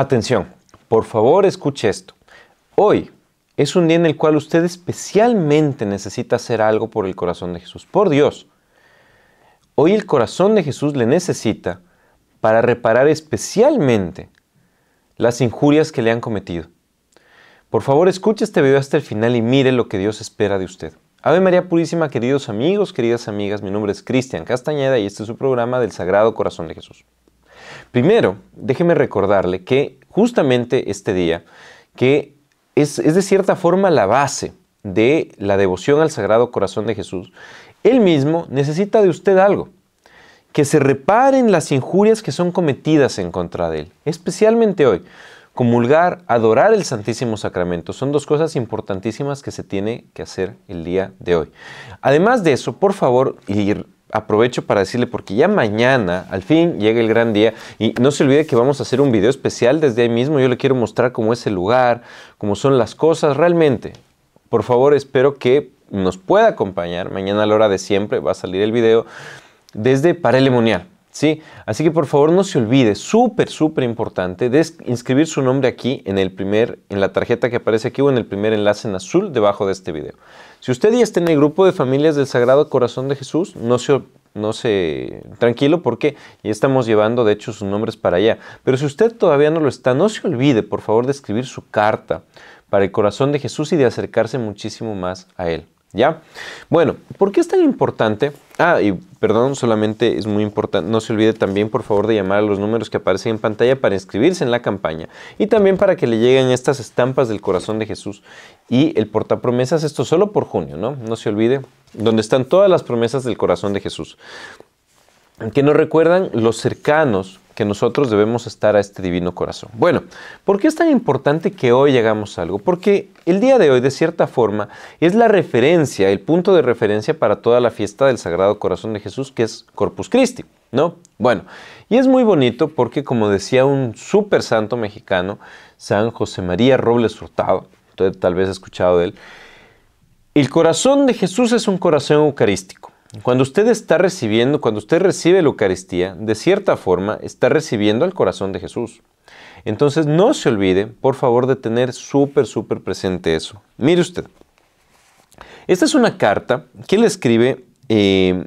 Atención, por favor escuche esto. Hoy es un día en el cual usted especialmente necesita hacer algo por el corazón de Jesús, por Dios. Hoy el corazón de Jesús le necesita para reparar especialmente las injurias que le han cometido. Por favor, escuche este video hasta el final y mire lo que Dios espera de usted. Ave María Purísima, queridos amigos, queridas amigas, mi nombre es Cristian Castañeda y este es su programa del Sagrado Corazón de Jesús. Primero, déjeme recordarle que justamente este día, que es, de cierta forma la base de la devoción al Sagrado Corazón de Jesús, él mismo necesita de usted algo que se reparen las injurias que son cometidas en contra de él, especialmente hoy. Comulgar, adorar el Santísimo Sacramento son dos cosas importantísimas que se tiene que hacer el día de hoy. Además de eso, por favor, ir aprovecho para decirle porque ya mañana, al fin, llega el gran día y no se olvide que vamos a hacer un video especial desde ahí mismo. Yo le quiero mostrar cómo es el lugar, cómo son las cosas realmente. Por favor, espero que nos pueda acompañar. Mañana a la hora de siempre va a salir el video desde Parelemonial. Así que por favor no se olvide, súper, súper importante, de inscribir su nombre aquí en, el primer, en la tarjeta que aparece aquí o en el primer enlace en azul debajo de este video. Si usted ya está en el grupo de familias del Sagrado Corazón de Jesús, no se no se tranquilo porque ya estamos llevando de hecho sus nombres para allá. Pero si usted todavía no lo está, no se olvide por favor de escribir su carta para el corazón de Jesús y de acercarse muchísimo más a él. ¿Ya? Bueno, ¿por qué es tan importante? Ah, y perdón, solamente es muy importante, no se olvide también por favor de llamar a los números que aparecen en pantalla para inscribirse en la campaña y también para que le lleguen estas estampas del corazón de Jesús y el portapromesas, esto solo por junio, ¿no? No se olvide, donde están todas las promesas del corazón de Jesús, que nos recuerdan los cercanos que nosotros debemos estar a este divino corazón. Bueno, ¿por qué es tan importante que hoy hagamos algo? Porque el día de hoy, de cierta forma, es la referencia, el punto de referencia para toda la fiesta del Sagrado Corazón de Jesús, que es Corpus Christi, ¿no? Bueno, y es muy bonito porque, como decía un súper santo mexicano, San José María Robles Hurtado, tal vez has escuchado de él, el corazón de Jesús es un corazón eucarístico. Cuando usted está recibiendo, cuando usted recibe la Eucaristía, de cierta forma está recibiendo al corazón de Jesús. Entonces no se olvide, por favor, de tener súper, súper presente eso. Mire usted, esta es una carta que le escribe eh,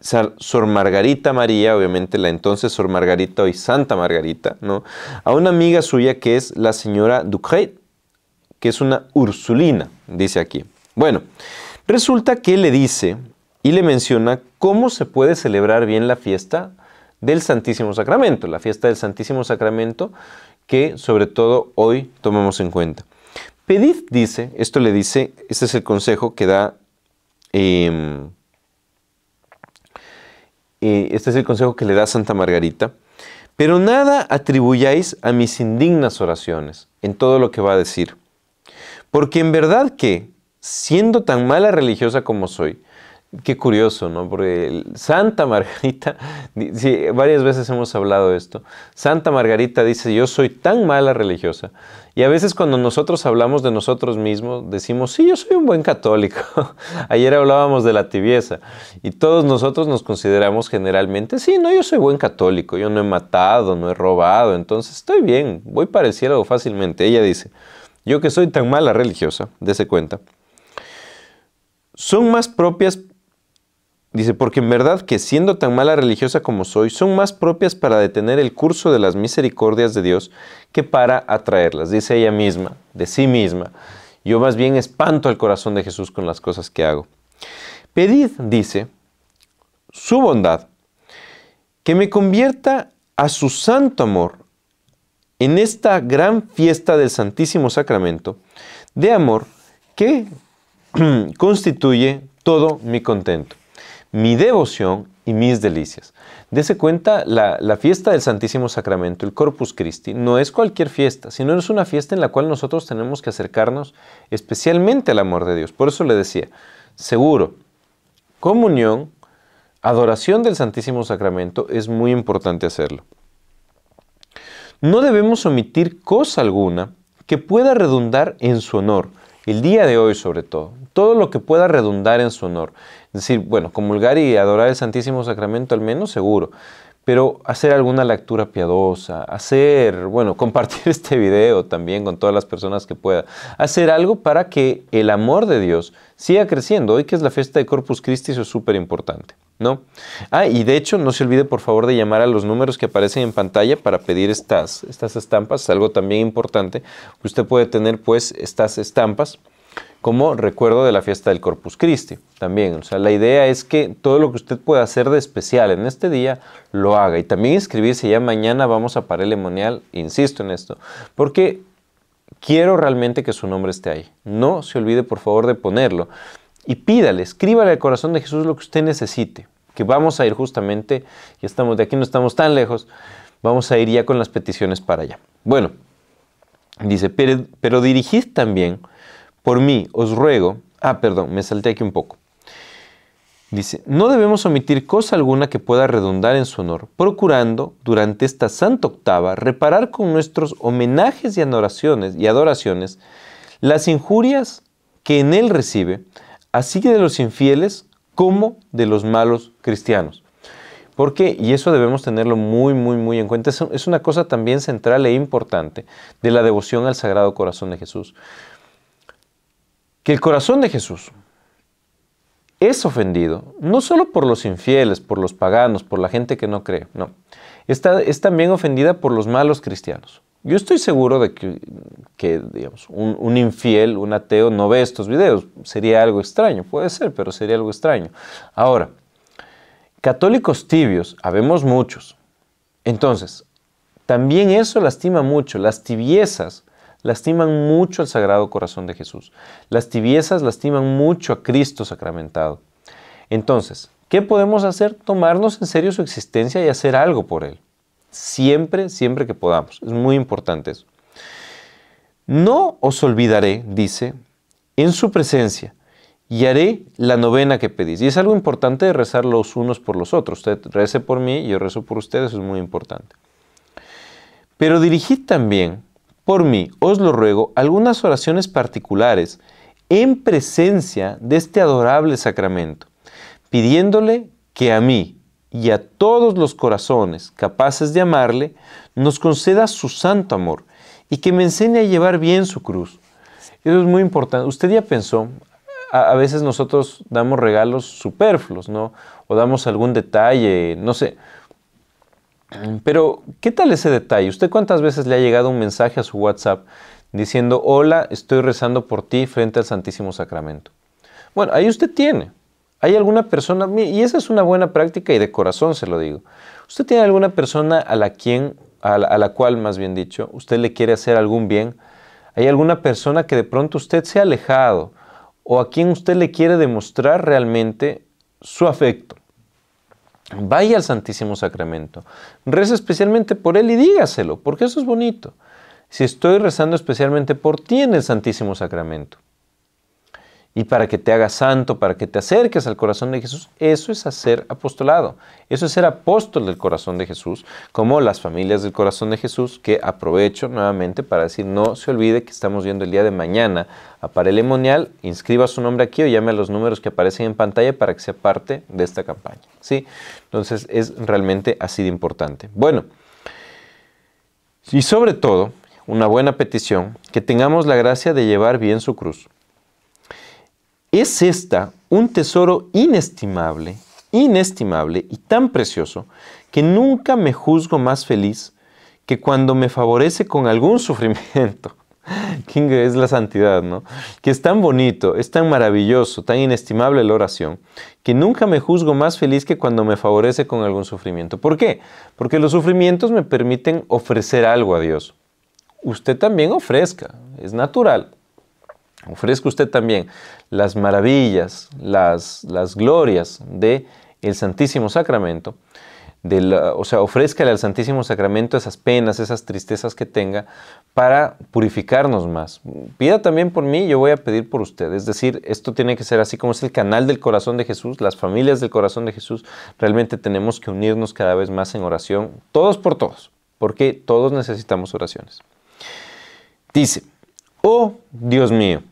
Sor Margarita María, obviamente la entonces Sor Margarita, hoy Santa Margarita, ¿no? a una amiga suya que es la señora Ducret, que es una Ursulina, dice aquí. Bueno, resulta que le dice y le menciona cómo se puede celebrar bien la fiesta del Santísimo Sacramento, la fiesta del Santísimo Sacramento que sobre todo hoy tomamos en cuenta. Pedid, dice, esto le dice, este es el consejo que da, em, eh, este es el consejo que le da Santa Margarita, pero nada atribuyáis a mis indignas oraciones en todo lo que va a decir, porque en verdad que, siendo tan mala religiosa como soy, qué curioso, ¿no? Porque Santa Margarita, varias veces hemos hablado de esto, Santa Margarita dice, yo soy tan mala religiosa. Y a veces cuando nosotros hablamos de nosotros mismos, decimos, sí, yo soy un buen católico. Ayer hablábamos de la tibieza y todos nosotros nos consideramos generalmente, sí, no, yo soy buen católico, yo no he matado, no he robado, entonces estoy bien, voy para el fácilmente. Ella dice, yo que soy tan mala religiosa, dese cuenta, son más propias Dice, porque en verdad que siendo tan mala religiosa como soy, son más propias para detener el curso de las misericordias de Dios que para atraerlas, dice ella misma, de sí misma. Yo más bien espanto al corazón de Jesús con las cosas que hago. Pedid, dice, su bondad, que me convierta a su santo amor en esta gran fiesta del Santísimo Sacramento de amor que constituye todo mi contento mi devoción y mis delicias. Dese cuenta, la, la, fiesta del Santísimo Sacramento, el Corpus Christi, no es cualquier fiesta, sino es una fiesta en la cual nosotros tenemos que acercarnos especialmente al amor de Dios. Por eso le decía, seguro, comunión, adoración del Santísimo Sacramento, es muy importante hacerlo. No debemos omitir cosa alguna que pueda redundar en su honor el día de hoy sobre todo, todo lo que pueda redundar en su honor. Es decir, bueno, comulgar y adorar el Santísimo Sacramento al menos, seguro pero hacer alguna lectura piadosa, hacer, bueno, compartir este video también con todas las personas que pueda, hacer algo para que el amor de Dios siga creciendo. Hoy que es la fiesta de Corpus Christi, eso es súper importante, ¿no? Ah, y de hecho, no se olvide por favor de llamar a los números que aparecen en pantalla para pedir estas, estas estampas, algo también importante. Usted puede tener pues estas estampas como recuerdo de la fiesta del Corpus Christi. También, o sea, la idea es que todo lo que usted pueda hacer de especial en este día, lo haga. Y también inscribirse, ya mañana vamos a el emonial insisto en esto, porque quiero realmente que su nombre esté ahí. No se olvide, por favor, de ponerlo. Y pídale, escríbale al corazón de Jesús lo que usted necesite, que vamos a ir justamente, ya estamos de aquí, no estamos tan lejos, vamos a ir ya con las peticiones para allá. Bueno, dice, pero, pero dirigid también por mí os ruego, ah, perdón, me salté aquí un poco. Dice, no debemos omitir cosa alguna que pueda redundar en su honor, procurando, durante esta santa octava, reparar con nuestros homenajes y adoraciones, y adoraciones las injurias que en él recibe, así de los infieles como de los malos cristianos. Porque, y eso debemos tenerlo muy, muy, muy en cuenta, es una cosa también central e importante de la devoción al Sagrado Corazón de Jesús que el corazón de Jesús es ofendido no solo por los infieles, por los paganos, por la gente que no cree, no. Está, es también ofendida por los malos cristianos. Yo estoy seguro de que, digamos, un, un, infiel, un ateo, no ve estos videos. Sería algo extraño, puede ser, pero sería algo extraño. Ahora, católicos tibios, habemos muchos. Entonces, también eso lastima mucho. Las tibiezas lastiman mucho al Sagrado Corazón de Jesús. Las tibiezas lastiman mucho a Cristo sacramentado. Entonces, ¿qué podemos hacer? Tomarnos en serio su existencia y hacer algo por Él. Siempre, siempre que podamos. Es muy importante eso. No os olvidaré, dice, en su presencia y haré la novena que pedís. Y es algo importante rezar los unos por los otros. Usted rece por mí, y yo rezo por ustedes, es muy importante. Pero dirigid también por mí, os lo ruego, algunas oraciones particulares en presencia de este adorable sacramento, pidiéndole que a mí y a todos los corazones capaces de amarle, nos conceda su santo amor y que me enseñe a llevar bien su cruz. Eso es muy importante. Usted ya pensó, a, veces nosotros damos regalos superfluos, ¿no? O damos algún detalle, no sé, pero, ¿qué tal ese detalle? ¿Usted cuántas veces le ha llegado un mensaje a su WhatsApp diciendo, hola, estoy rezando por ti frente al Santísimo Sacramento? Bueno, ahí usted tiene. Hay alguna persona, y esa es una buena práctica y de corazón se lo digo. Usted tiene alguna persona a la quien, cual más bien dicho, usted le quiere hacer algún bien. Hay alguna persona que de pronto usted se ha alejado o a quien usted le quiere demostrar realmente su afecto Vaya al Santísimo Sacramento, reza especialmente por él y dígaselo, porque eso es bonito. Si estoy rezando especialmente por ti en el Santísimo Sacramento, y para que te hagas santo, para que te acerques al corazón de Jesús. Eso es hacer apostolado, eso es ser apóstol del corazón de Jesús, como las familias del corazón de Jesús, que aprovecho nuevamente para decir, no se olvide que estamos viendo el día de mañana a el inscriba su nombre aquí o llame a los números que aparecen en pantalla para que sea parte de esta campaña. ¿sí? Entonces es realmente así de importante. Bueno, y sobre todo, una buena petición, que tengamos la gracia de llevar bien su cruz es esta un tesoro inestimable, inestimable y tan precioso que nunca me juzgo más feliz que cuando me favorece con algún sufrimiento. King es la santidad, ¿no? Que es tan bonito, es tan maravilloso, tan inestimable la oración, que nunca me juzgo más feliz que cuando me favorece con algún sufrimiento. ¿Por qué? Porque los sufrimientos me permiten ofrecer algo a Dios. Usted también ofrezca, es natural. Ofrezca usted también las maravillas, las, las glorias de Santísimo Sacramento, o sea, ofrézcale al Santísimo Sacramento esas penas, esas tristezas que tenga para purificarnos más. Pida también por mí, yo voy a pedir por usted. Es decir, esto tiene que ser así como es el canal del corazón de Jesús, las familias del corazón de Jesús. Realmente tenemos que unirnos cada vez más en oración, todos por todos, porque todos necesitamos oraciones. Dice, oh Dios mío,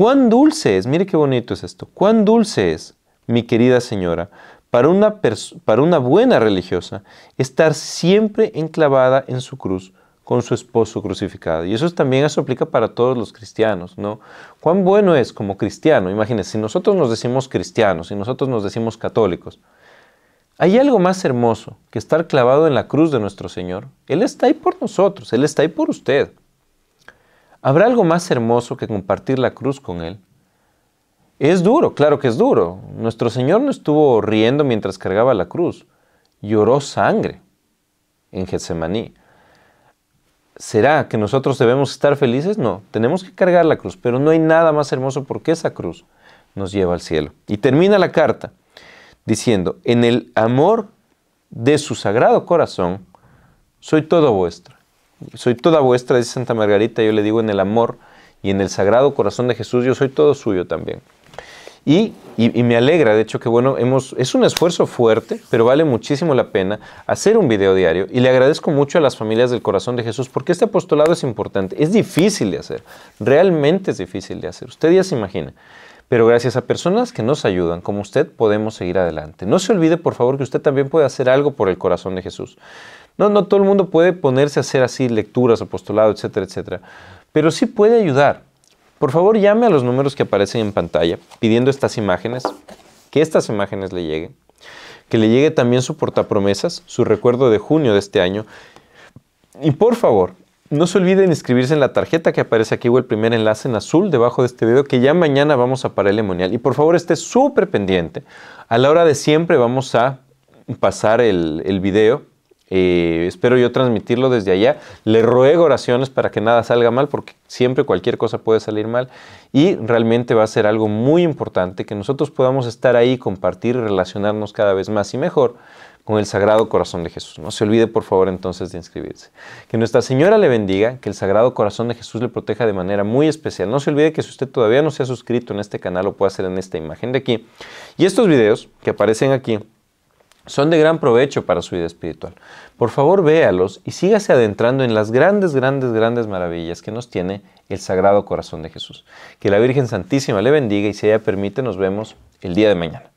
Cuán dulce es, mire qué bonito es esto, cuán dulce es, mi querida señora, para una, para una buena religiosa estar siempre enclavada en su cruz con su esposo crucificado. Y eso también eso aplica para todos los cristianos, ¿no? Cuán bueno es como cristiano, imagínense, si nosotros nos decimos cristianos, si nosotros nos decimos católicos, ¿hay algo más hermoso que estar clavado en la cruz de nuestro Señor? Él está ahí por nosotros, Él está ahí por usted. ¿Habrá algo más hermoso que compartir la cruz con Él? Es duro, claro que es duro. Nuestro Señor no estuvo riendo mientras cargaba la cruz. Lloró sangre en Getsemaní. ¿Será que nosotros debemos estar felices? No, tenemos que cargar la cruz, pero no hay nada más hermoso porque esa cruz nos lleva al cielo. Y termina la carta diciendo, en el amor de su sagrado corazón, soy todo vuestro soy toda vuestra, dice Santa Margarita, yo le digo en el amor y en el sagrado corazón de Jesús, yo soy todo suyo también. Y, me alegra, de hecho, que bueno, hemos, es un esfuerzo fuerte, pero vale muchísimo la pena hacer un video diario. Y le agradezco mucho a las familias del corazón de Jesús, porque este apostolado es importante, es difícil de hacer, realmente es difícil de hacer, usted ya se imagina. Pero gracias a personas que nos ayudan, como usted, podemos seguir adelante. No se olvide, por favor, que usted también puede hacer algo por el corazón de Jesús. No, no todo el mundo puede ponerse a hacer así lecturas, apostolado, etcétera, etcétera. Pero sí puede ayudar. Por favor, llame a los números que aparecen en pantalla pidiendo estas imágenes, que estas imágenes le lleguen. Que le llegue también su portapromesas, su recuerdo de junio de este año. Y por favor, no se olviden inscribirse en la tarjeta que aparece aquí o el primer enlace en azul debajo de este video, que ya mañana vamos a parar el Y por favor, esté súper pendiente. A la hora de siempre vamos a pasar el, el video eh, espero yo transmitirlo desde allá. Le ruego oraciones para que nada salga mal, porque siempre cualquier cosa puede salir mal. Y realmente va a ser algo muy importante que nosotros podamos estar ahí, compartir y relacionarnos cada vez más y mejor con el Sagrado Corazón de Jesús. No se olvide, por favor, entonces de inscribirse. Que Nuestra Señora le bendiga, que el Sagrado Corazón de Jesús le proteja de manera muy especial. No se olvide que si usted todavía no se ha suscrito en este canal, lo puede hacer en esta imagen de aquí. Y estos videos que aparecen aquí son de gran provecho para su vida espiritual. Por favor, véalos y sígase adentrando en las grandes, grandes, grandes maravillas que nos tiene el Sagrado Corazón de Jesús. Que la Virgen Santísima le bendiga y si ella permite nos vemos el día de mañana.